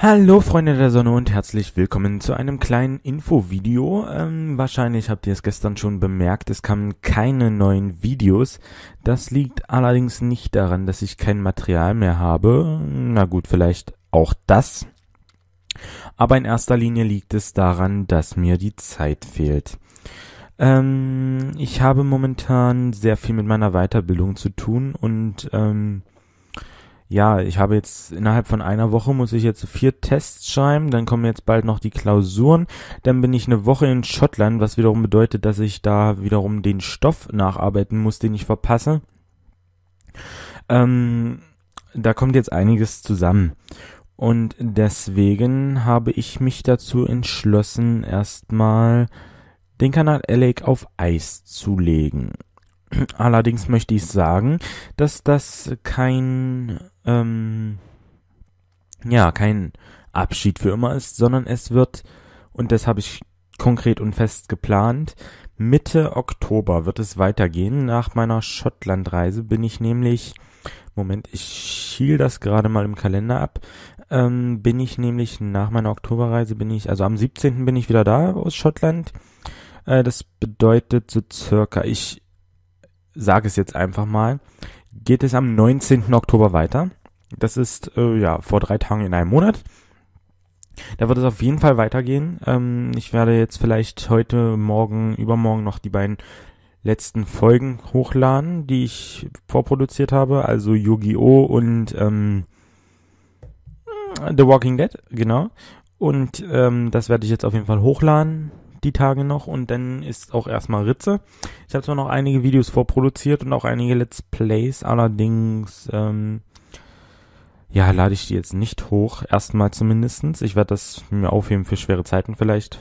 Hallo Freunde der Sonne und herzlich willkommen zu einem kleinen Infovideo. Ähm, wahrscheinlich habt ihr es gestern schon bemerkt, es kamen keine neuen Videos. Das liegt allerdings nicht daran, dass ich kein Material mehr habe. Na gut, vielleicht auch das. Aber in erster Linie liegt es daran, dass mir die Zeit fehlt. Ähm, ich habe momentan sehr viel mit meiner Weiterbildung zu tun und ähm, ja, ich habe jetzt innerhalb von einer Woche muss ich jetzt vier Tests schreiben, dann kommen jetzt bald noch die Klausuren, dann bin ich eine Woche in Schottland, was wiederum bedeutet, dass ich da wiederum den Stoff nacharbeiten muss, den ich verpasse. Ähm, da kommt jetzt einiges zusammen. Und deswegen habe ich mich dazu entschlossen, erstmal den Kanal Alec auf Eis zu legen. Allerdings möchte ich sagen, dass das kein ähm, ja, kein Abschied für immer ist, sondern es wird, und das habe ich konkret und fest geplant, Mitte Oktober wird es weitergehen. Nach meiner Schottlandreise bin ich nämlich, Moment, ich schiel das gerade mal im Kalender ab, ähm, bin ich nämlich nach meiner Oktoberreise bin ich, also am 17. bin ich wieder da aus Schottland. Äh, das bedeutet so circa, ich sage es jetzt einfach mal, geht es am 19. Oktober weiter. Das ist äh, ja vor drei Tagen in einem Monat. Da wird es auf jeden Fall weitergehen. Ähm, ich werde jetzt vielleicht heute, morgen, übermorgen noch die beiden letzten Folgen hochladen, die ich vorproduziert habe. Also Yu-Gi-Oh! und ähm, The Walking Dead, genau. Und ähm, das werde ich jetzt auf jeden Fall hochladen, die Tage noch. Und dann ist auch erstmal Ritze. Ich habe zwar noch einige Videos vorproduziert und auch einige Let's Plays, allerdings ähm, ja, lade ich die jetzt nicht hoch, erstmal zumindestens. Ich werde das mir aufheben für schwere Zeiten vielleicht.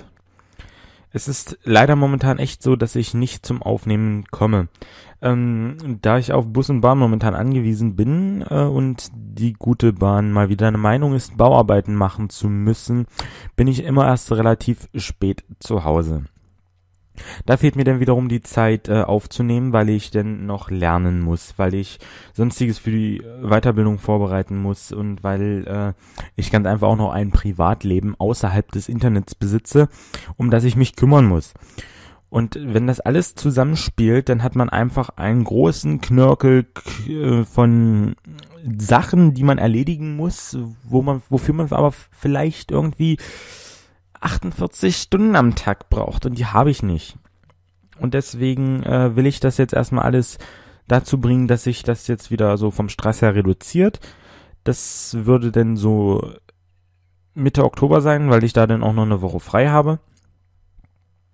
Es ist leider momentan echt so, dass ich nicht zum Aufnehmen komme. Ähm, da ich auf Bus und Bahn momentan angewiesen bin äh, und die gute Bahn mal wieder eine Meinung ist, Bauarbeiten machen zu müssen, bin ich immer erst relativ spät zu Hause. Da fehlt mir dann wiederum die Zeit äh, aufzunehmen, weil ich denn noch lernen muss, weil ich sonstiges für die äh, Weiterbildung vorbereiten muss und weil äh, ich ganz einfach auch noch ein Privatleben außerhalb des Internets besitze, um das ich mich kümmern muss. Und wenn das alles zusammenspielt, dann hat man einfach einen großen Knörkel äh, von Sachen, die man erledigen muss, wo man, wofür man aber vielleicht irgendwie 48 Stunden am Tag braucht und die habe ich nicht. Und deswegen äh, will ich das jetzt erstmal alles dazu bringen, dass sich das jetzt wieder so vom Stress her reduziert. Das würde dann so Mitte Oktober sein, weil ich da dann auch noch eine Woche frei habe.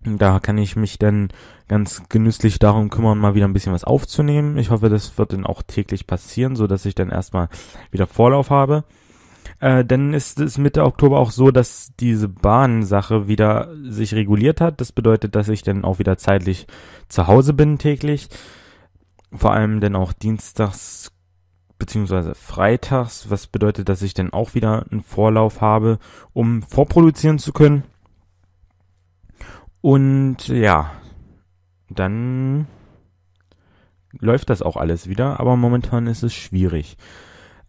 Da kann ich mich dann ganz genüsslich darum kümmern, mal wieder ein bisschen was aufzunehmen. Ich hoffe, das wird dann auch täglich passieren, so dass ich dann erstmal wieder Vorlauf habe. Äh, dann ist es Mitte Oktober auch so, dass diese Bahnsache wieder sich reguliert hat. Das bedeutet, dass ich dann auch wieder zeitlich zu Hause bin täglich. Vor allem dann auch dienstags beziehungsweise freitags, was bedeutet, dass ich dann auch wieder einen Vorlauf habe, um vorproduzieren zu können. Und ja, dann läuft das auch alles wieder, aber momentan ist es schwierig.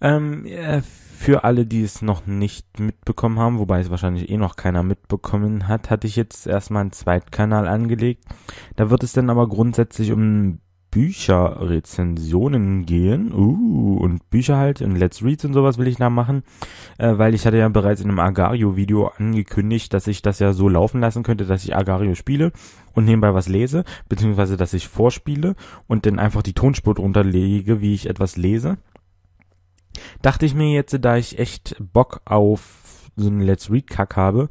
Ähm, äh, für alle, die es noch nicht mitbekommen haben, wobei es wahrscheinlich eh noch keiner mitbekommen hat, hatte ich jetzt erstmal einen Zweitkanal angelegt. Da wird es dann aber grundsätzlich um Bücherrezensionen gehen. Uh, und Bücher halt und Let's Reads und sowas will ich da machen, äh, weil ich hatte ja bereits in einem Agario-Video angekündigt, dass ich das ja so laufen lassen könnte, dass ich Agario spiele und nebenbei was lese, beziehungsweise dass ich vorspiele und dann einfach die Tonspur drunter lege, wie ich etwas lese dachte ich mir jetzt, da ich echt Bock auf so einen Let's Read Kack habe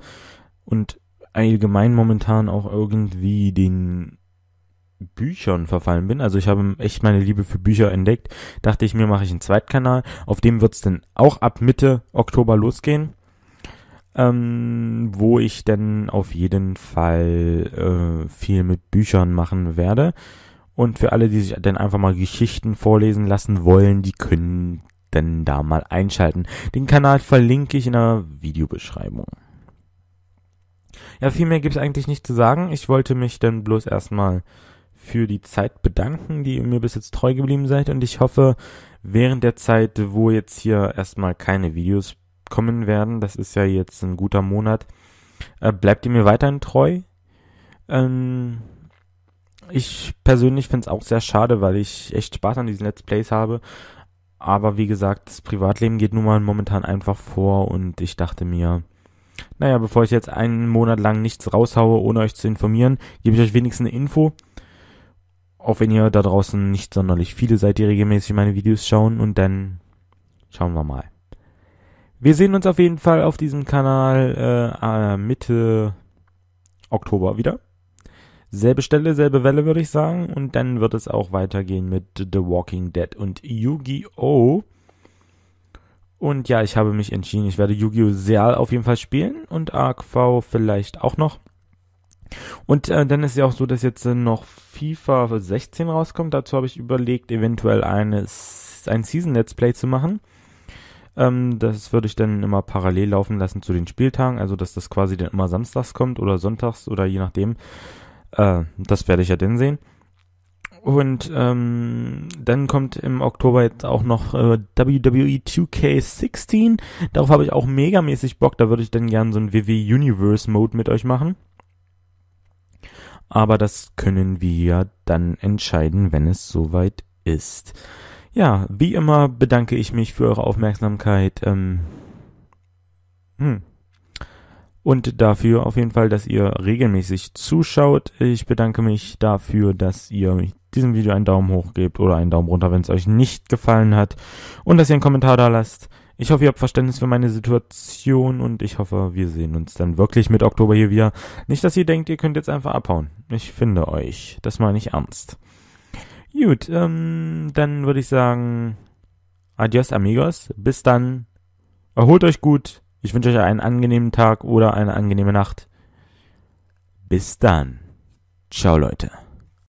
und allgemein momentan auch irgendwie den Büchern verfallen bin, also ich habe echt meine Liebe für Bücher entdeckt, dachte ich mir, mache ich einen Zweitkanal, auf dem wird's dann auch ab Mitte Oktober losgehen, ähm, wo ich dann auf jeden Fall äh, viel mit Büchern machen werde. Und für alle, die sich dann einfach mal Geschichten vorlesen lassen wollen, die können denn da mal einschalten. Den Kanal verlinke ich in der Videobeschreibung. Ja, viel mehr gibt es eigentlich nicht zu sagen. Ich wollte mich dann bloß erstmal für die Zeit bedanken, die ihr mir bis jetzt treu geblieben seid und ich hoffe, während der Zeit, wo jetzt hier erstmal keine Videos kommen werden, das ist ja jetzt ein guter Monat, äh, bleibt ihr mir weiterhin treu. Ähm, ich persönlich finde es auch sehr schade, weil ich echt Spaß an diesen Let's Plays habe. Aber wie gesagt, das Privatleben geht nun mal momentan einfach vor und ich dachte mir, naja, bevor ich jetzt einen Monat lang nichts raushaue, ohne euch zu informieren, gebe ich euch wenigstens eine Info. Auch wenn ihr da draußen nicht sonderlich viele seid, die regelmäßig meine Videos schauen und dann schauen wir mal. Wir sehen uns auf jeden Fall auf diesem Kanal äh, äh Mitte Oktober wieder. Selbe Stelle, selbe Welle, würde ich sagen. Und dann wird es auch weitergehen mit The Walking Dead und Yu-Gi-Oh! Und ja, ich habe mich entschieden, ich werde Yu-Gi-Oh! Seal auf jeden Fall spielen und ARKV vielleicht auch noch. Und äh, dann ist ja auch so, dass jetzt äh, noch FIFA 16 rauskommt. Dazu habe ich überlegt, eventuell eine, ein Season-Let's Play zu machen. Ähm, das würde ich dann immer parallel laufen lassen zu den Spieltagen, also dass das quasi dann immer samstags kommt oder sonntags oder je nachdem. Äh, das werde ich ja dann sehen. Und ähm, dann kommt im Oktober jetzt auch noch äh, WWE 2K16. Darauf habe ich auch megamäßig Bock. Da würde ich dann gerne so einen WWE Universe Mode mit euch machen. Aber das können wir dann entscheiden, wenn es soweit ist. Ja, wie immer bedanke ich mich für eure Aufmerksamkeit. Ähm, hm und dafür auf jeden Fall, dass ihr regelmäßig zuschaut. Ich bedanke mich dafür, dass ihr diesem Video einen Daumen hoch gebt oder einen Daumen runter, wenn es euch nicht gefallen hat und dass ihr einen Kommentar da lasst. Ich hoffe, ihr habt Verständnis für meine Situation und ich hoffe, wir sehen uns dann wirklich mit Oktober hier wieder. Nicht, dass ihr denkt, ihr könnt jetzt einfach abhauen. Ich finde euch. Das meine ich ernst. Gut, ähm, dann würde ich sagen, adios amigos. Bis dann. Erholt euch gut. Ich wünsche euch einen angenehmen Tag oder eine angenehme Nacht. Bis dann. Ciao, Leute.